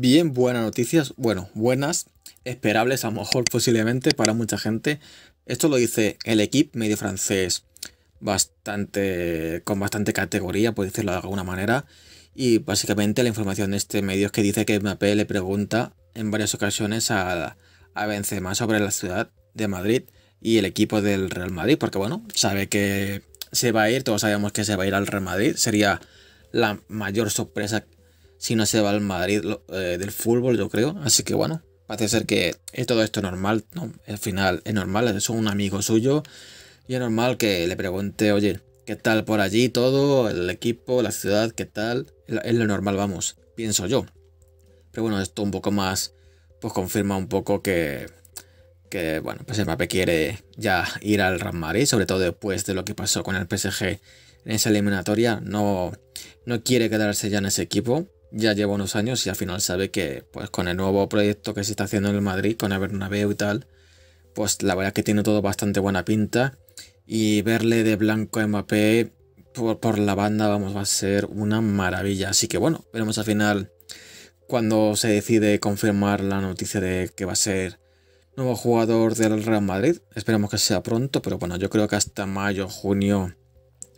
Bien, buenas noticias, bueno, buenas, esperables a lo mejor posiblemente para mucha gente. Esto lo dice el equipo medio francés, bastante con bastante categoría, por decirlo de alguna manera. Y básicamente la información de este medio es que dice que Mbappé le pregunta en varias ocasiones a, a Benzema sobre la ciudad de Madrid y el equipo del Real Madrid, porque bueno, sabe que se va a ir, todos sabemos que se va a ir al Real Madrid, sería la mayor sorpresa si no se va al Madrid eh, del fútbol, yo creo. Así que bueno, parece ser que es todo esto normal, ¿no? Al final es normal, es un amigo suyo y es normal que le pregunte, oye, ¿qué tal por allí todo? El equipo, la ciudad, ¿qué tal? Es lo normal, vamos, pienso yo. Pero bueno, esto un poco más, pues confirma un poco que, que bueno, pues mape quiere ya ir al Real Madrid, sobre todo después de lo que pasó con el PSG en esa eliminatoria. No, no quiere quedarse ya en ese equipo ya lleva unos años y al final sabe que pues con el nuevo proyecto que se está haciendo en el Madrid, con el Bernabéu y tal, pues la verdad que tiene todo bastante buena pinta y verle de blanco a Mbappé por, la banda, vamos, va a ser una maravilla. Así que bueno, veremos al final cuando se decide confirmar la noticia de que va a ser nuevo jugador del Real Madrid. esperamos que sea pronto, pero bueno, yo creo que hasta mayo, junio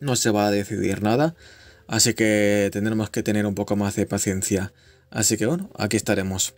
no se va a decidir nada. Así que tendremos que tener un poco más de paciencia. Así que bueno, aquí estaremos.